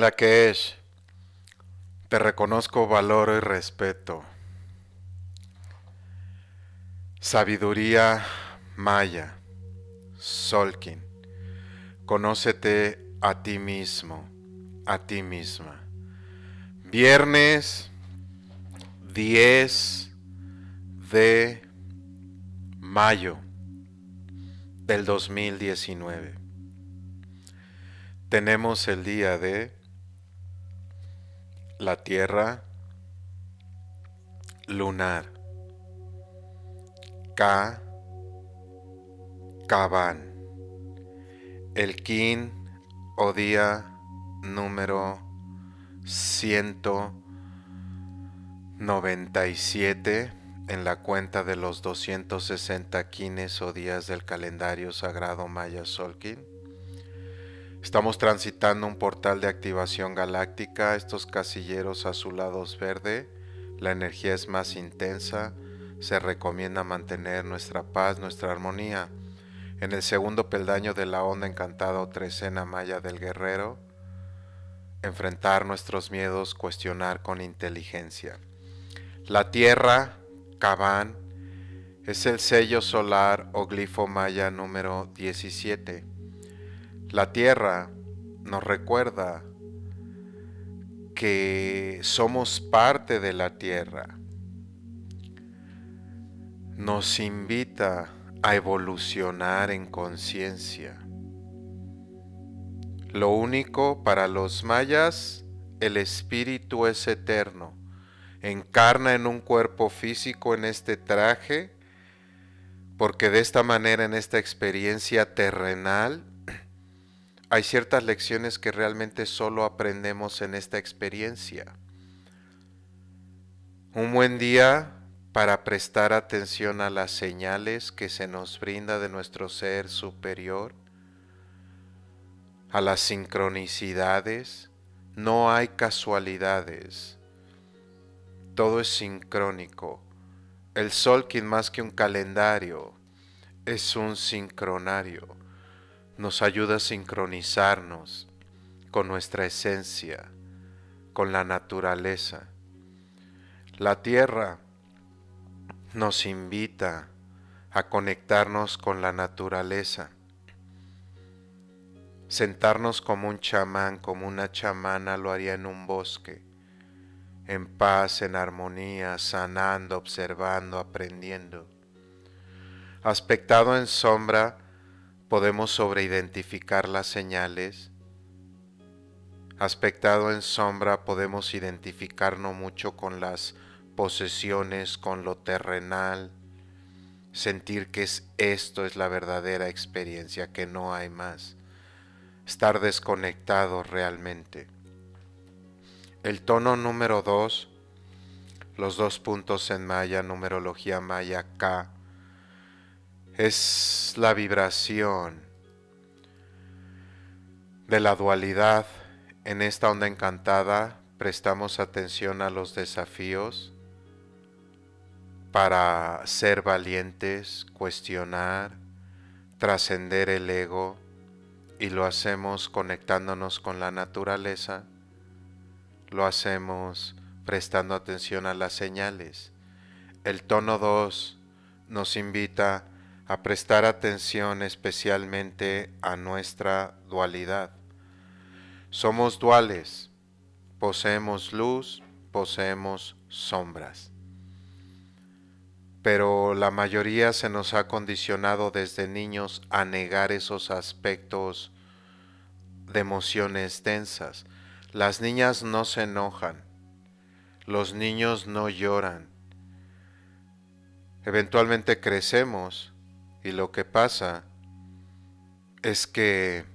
la que es, te reconozco, valor y respeto. Sabiduría Maya, Solkin, conócete a ti mismo, a ti misma. Viernes 10 de mayo del 2019. Tenemos el día de la Tierra lunar. K Kaban. El Kin o día número 197 en la cuenta de los 260 quines o días del calendario sagrado maya Solkin Estamos transitando un portal de activación galáctica, estos casilleros azulados verde, la energía es más intensa, se recomienda mantener nuestra paz, nuestra armonía. En el segundo peldaño de la onda encantada o trecena maya del guerrero, enfrentar nuestros miedos, cuestionar con inteligencia. La tierra, Cabán, es el sello solar o glifo maya número 17 la tierra nos recuerda que somos parte de la tierra. Nos invita a evolucionar en conciencia. Lo único para los mayas, el espíritu es eterno. Encarna en un cuerpo físico en este traje, porque de esta manera en esta experiencia terrenal hay ciertas lecciones que realmente solo aprendemos en esta experiencia. Un buen día para prestar atención a las señales que se nos brinda de nuestro ser superior, a las sincronicidades. No hay casualidades. Todo es sincrónico. El sol, quien más que un calendario, es un sincronario nos ayuda a sincronizarnos con nuestra esencia, con la naturaleza. La tierra nos invita a conectarnos con la naturaleza, sentarnos como un chamán, como una chamana lo haría en un bosque, en paz, en armonía, sanando, observando, aprendiendo. Aspectado en sombra, podemos sobreidentificar las señales. Aspectado en sombra podemos identificarnos mucho con las posesiones, con lo terrenal, sentir que es, esto es la verdadera experiencia, que no hay más, estar desconectado realmente. El tono número 2, los dos puntos en maya, numerología maya K, es la vibración de la dualidad. En esta onda encantada prestamos atención a los desafíos para ser valientes, cuestionar, trascender el ego y lo hacemos conectándonos con la naturaleza, lo hacemos prestando atención a las señales. El tono 2 nos invita a prestar atención especialmente a nuestra dualidad. Somos duales, poseemos luz, poseemos sombras. Pero la mayoría se nos ha condicionado desde niños a negar esos aspectos de emociones densas. Las niñas no se enojan, los niños no lloran. Eventualmente crecemos y lo que pasa es que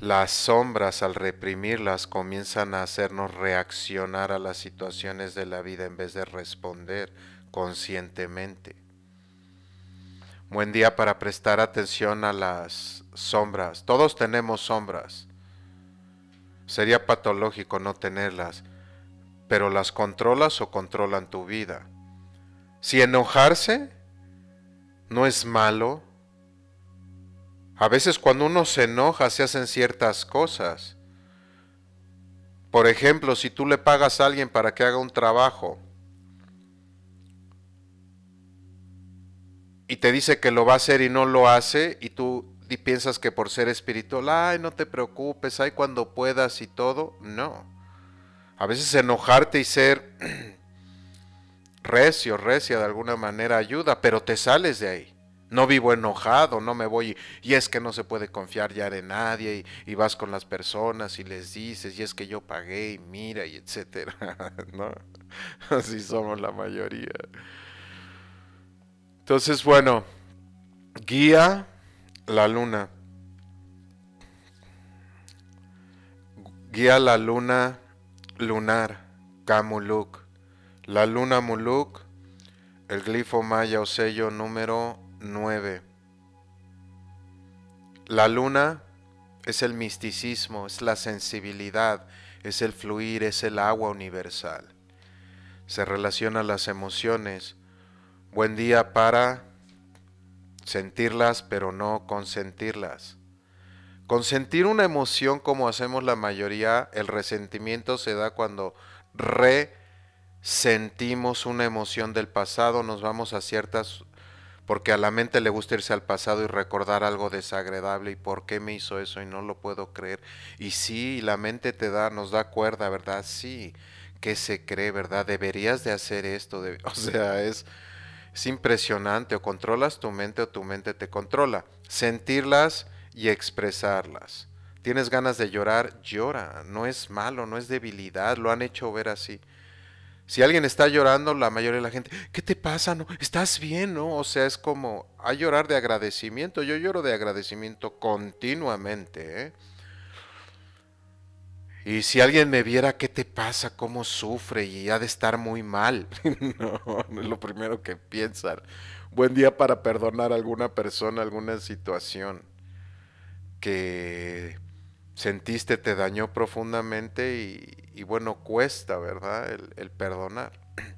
las sombras al reprimirlas comienzan a hacernos reaccionar a las situaciones de la vida en vez de responder conscientemente. Buen día para prestar atención a las sombras. Todos tenemos sombras. Sería patológico no tenerlas, pero las controlas o controlan tu vida. Si enojarse no es malo. A veces cuando uno se enoja se hacen ciertas cosas. Por ejemplo, si tú le pagas a alguien para que haga un trabajo y te dice que lo va a hacer y no lo hace y tú piensas que por ser espiritual, ay, no te preocupes, ay, cuando puedas y todo, no. A veces enojarte y ser recio, recia de alguna manera ayuda, pero te sales de ahí. No vivo enojado, no me voy y, es que no se puede confiar ya en nadie y, vas con las personas y les dices y es que yo pagué y mira y etcétera, ¿no? Así somos la mayoría. Entonces, bueno, guía la luna. Guía la luna lunar, Kamuluk. La luna Muluk, el glifo maya o sello número 9. La luna es el misticismo, es la sensibilidad, es el fluir, es el agua universal. Se relaciona las emociones. Buen día para sentirlas, pero no consentirlas. Consentir una emoción como hacemos la mayoría, el resentimiento se da cuando re sentimos una emoción del pasado, nos vamos a ciertas, porque a la mente le gusta irse al pasado y recordar algo desagradable y por qué me hizo eso y no lo puedo creer. Y sí, la mente te da, nos da cuerda, ¿verdad? Sí, que se cree, ¿verdad? Deberías de hacer esto, o sea, es... Es impresionante, o controlas tu mente o tu mente te controla. Sentirlas y expresarlas. Tienes ganas de llorar, llora. No es malo, no es debilidad, lo han hecho ver así si alguien está llorando, la mayoría de la gente, ¿qué te pasa? No, estás bien, O sea, es como a llorar de agradecimiento. Yo lloro de agradecimiento continuamente, ¿eh? Y si alguien me viera, ¿qué te pasa? ¿Cómo sufre? Y ha de estar muy mal. no, es lo primero que piensan. Buen día para perdonar a alguna persona, alguna situación que sentiste te dañó profundamente y, y bueno, cuesta, ¿verdad? El, perdonar.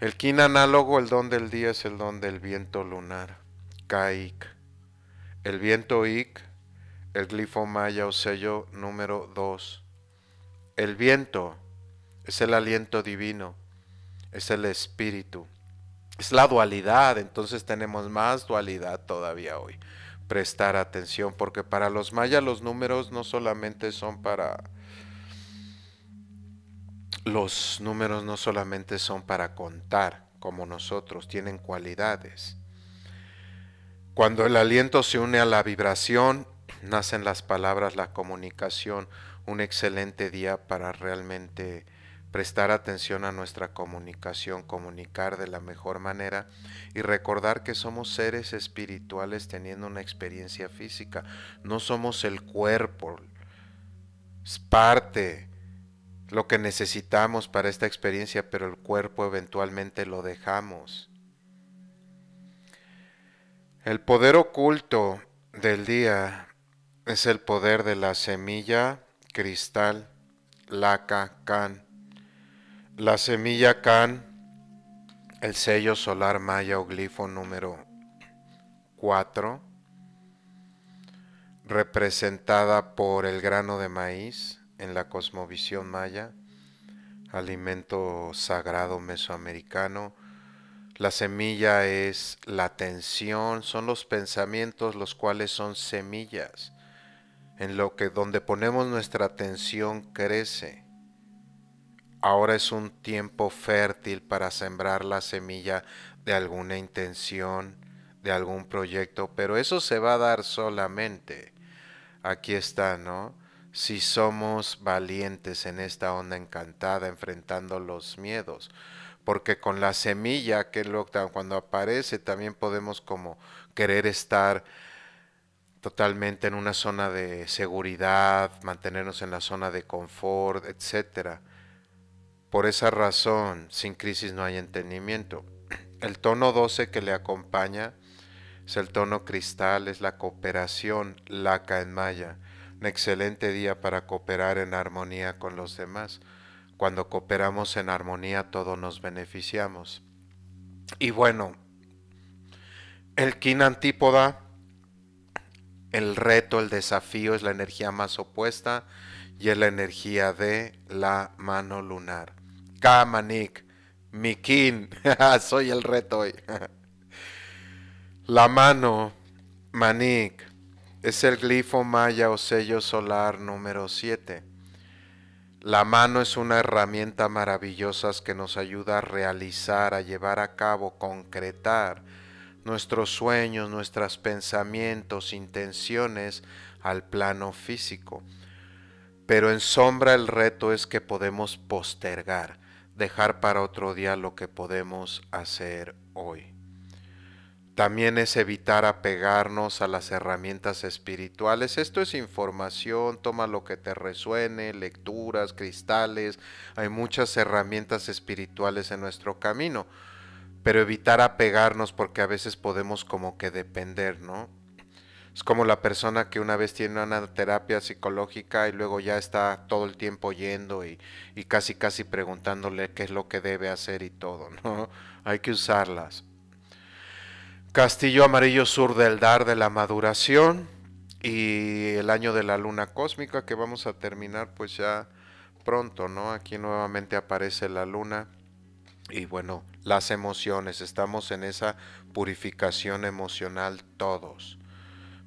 El kin análogo, el don del día, es el don del viento lunar, Kaik. El viento Ik, el glifo maya o sello número 2. El viento es el aliento divino, es el espíritu, es la dualidad, entonces tenemos más dualidad todavía hoy. Prestar atención, porque para los mayas los números no solamente son para los números no solamente son para contar como nosotros, tienen cualidades. Cuando el aliento se une a la vibración, nacen las palabras, la comunicación. Un excelente día para realmente prestar atención a nuestra comunicación, comunicar de la mejor manera y recordar que somos seres espirituales teniendo una experiencia física. No somos el cuerpo, es parte lo que necesitamos para esta experiencia, pero el cuerpo eventualmente lo dejamos. El poder oculto del día es el poder de la semilla, cristal, laca, can. La semilla can, el sello solar maya o glifo número 4, representada por el grano de maíz en la cosmovisión maya, alimento sagrado mesoamericano. La semilla es la atención son los pensamientos los cuales son semillas. En lo que donde ponemos nuestra atención crece. Ahora es un tiempo fértil para sembrar la semilla de alguna intención, de algún proyecto, pero eso se va a dar solamente. Aquí está, ¿no? si somos valientes en esta onda encantada, enfrentando los miedos. Porque con la semilla que lockdown, cuando aparece, también podemos como querer estar totalmente en una zona de seguridad, mantenernos en la zona de confort, etcétera. Por esa razón, sin crisis no hay entendimiento. El tono 12 que le acompaña es el tono cristal, es la cooperación, laca en maya un excelente día para cooperar en armonía con los demás. Cuando cooperamos en armonía todos nos beneficiamos. Y bueno, el kin antípoda, el reto, el desafío es la energía más opuesta y es la energía de la mano lunar. Kamanik, mi kin, soy el reto hoy. la mano, manik, es el glifo maya o sello solar número 7. La mano es una herramienta maravillosa que nos ayuda a realizar, a llevar a cabo, concretar nuestros sueños, nuestros pensamientos, intenciones al plano físico. Pero en sombra el reto es que podemos postergar, dejar para otro día lo que podemos hacer hoy. También es evitar apegarnos a las herramientas espirituales. Esto es información, toma lo que te resuene, lecturas, cristales. Hay muchas herramientas espirituales en nuestro camino. Pero evitar apegarnos porque a veces podemos como que depender, ¿no? Es como la persona que una vez tiene una terapia psicológica y luego ya está todo el tiempo yendo y, y casi casi preguntándole qué es lo que debe hacer y todo, ¿no? Hay que usarlas. Castillo Amarillo Sur del Dar de la Maduración y el año de la luna cósmica que vamos a terminar pues ya pronto, ¿no? Aquí nuevamente aparece la luna y bueno, las emociones, estamos en esa purificación emocional todos.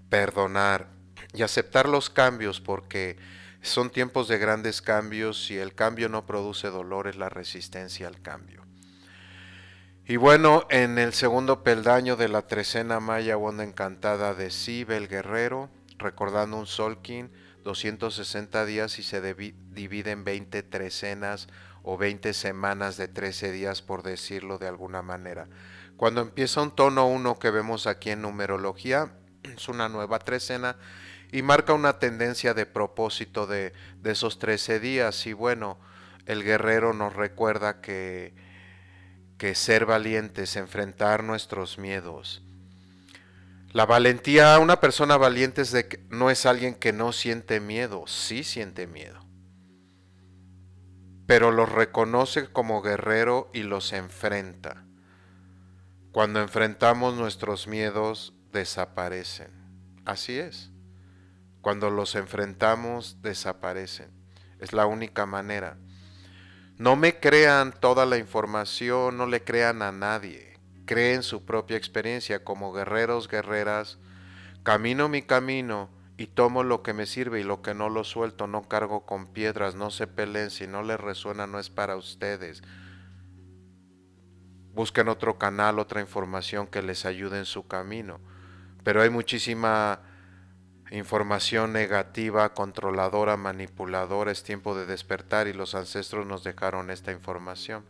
Perdonar y aceptar los cambios porque son tiempos de grandes cambios y el cambio no produce dolor, es la resistencia al cambio. Y bueno, en el segundo peldaño de la trecena maya Onda Encantada de Sibel Guerrero, recordando un Solkin, 260 días y se divide en 20 trecenas o 20 semanas de 13 días, por decirlo de alguna manera. Cuando empieza un tono 1 que vemos aquí en numerología, es una nueva trecena y marca una tendencia de propósito de, de esos 13 días. Y bueno, el guerrero nos recuerda que que ser valientes, enfrentar nuestros miedos. La valentía, una persona valiente no es alguien que no siente miedo, sí siente miedo, pero los reconoce como guerrero y los enfrenta. Cuando enfrentamos nuestros miedos, desaparecen. Así es. Cuando los enfrentamos, desaparecen. Es la única manera. No me crean toda la información, no le crean a nadie. Creen su propia experiencia como guerreros, guerreras. Camino mi camino y tomo lo que me sirve y lo que no lo suelto, no cargo con piedras, no se peleen, si no les resuena no es para ustedes. Busquen otro canal, otra información que les ayude en su camino. Pero hay muchísima información negativa, controladora, manipuladora, es tiempo de despertar y los ancestros nos dejaron esta información.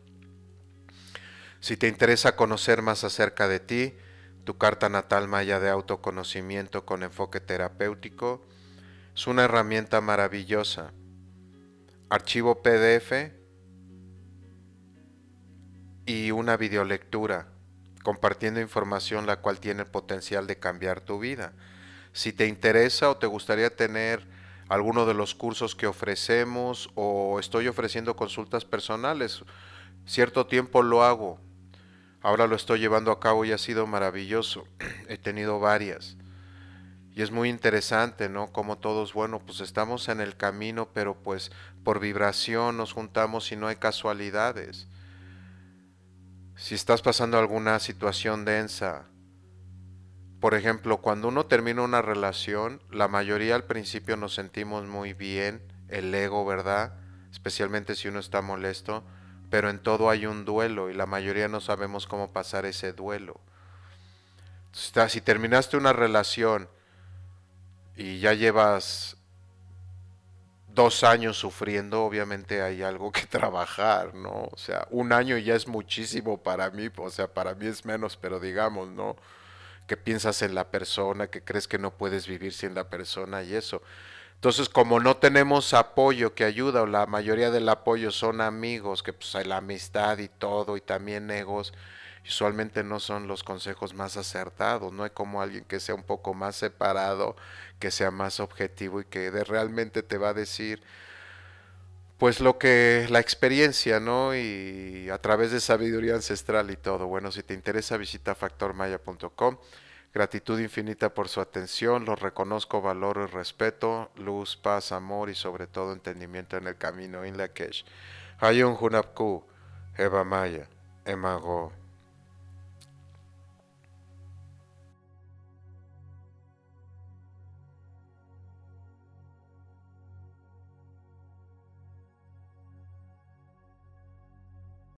Si te interesa conocer más acerca de ti, tu carta natal maya de autoconocimiento con enfoque terapéutico es una herramienta maravillosa. Archivo PDF y una videolectura compartiendo información la cual tiene el potencial de cambiar tu vida. Si te interesa o te gustaría tener alguno de los cursos que ofrecemos o estoy ofreciendo consultas personales, cierto tiempo lo hago. Ahora lo estoy llevando a cabo y ha sido maravilloso. He tenido varias. Y es muy interesante, ¿no? Como todos, bueno, pues estamos en el camino, pero pues por vibración nos juntamos y no hay casualidades. Si estás pasando alguna situación densa, por ejemplo, cuando uno termina una relación, la mayoría al principio nos sentimos muy bien, el ego, ¿verdad? Especialmente si uno está molesto, pero en todo hay un duelo y la mayoría no sabemos cómo pasar ese duelo. si terminaste una relación y ya llevas dos años sufriendo, obviamente hay algo que trabajar, ¿no? O sea, un año ya es muchísimo para mí, o sea, para mí es menos, pero digamos, ¿no? que piensas en la persona, que crees que no puedes vivir sin la persona y eso. Entonces, como no tenemos apoyo que ayuda, o la mayoría del apoyo son amigos, que pues hay la amistad y todo, y también egos, usualmente no son los consejos más acertados. No hay como alguien que sea un poco más separado, que sea más objetivo y que de, realmente te va a decir, pues lo que la experiencia, ¿no? Y a través de sabiduría ancestral y todo. Bueno, si te interesa visita factormaya.com. Gratitud infinita por su atención, los reconozco, valoro y respeto, luz, paz, amor y sobre todo entendimiento en el camino. In Lak'ech. Hayun Hunapku, Eva Maya, Emago.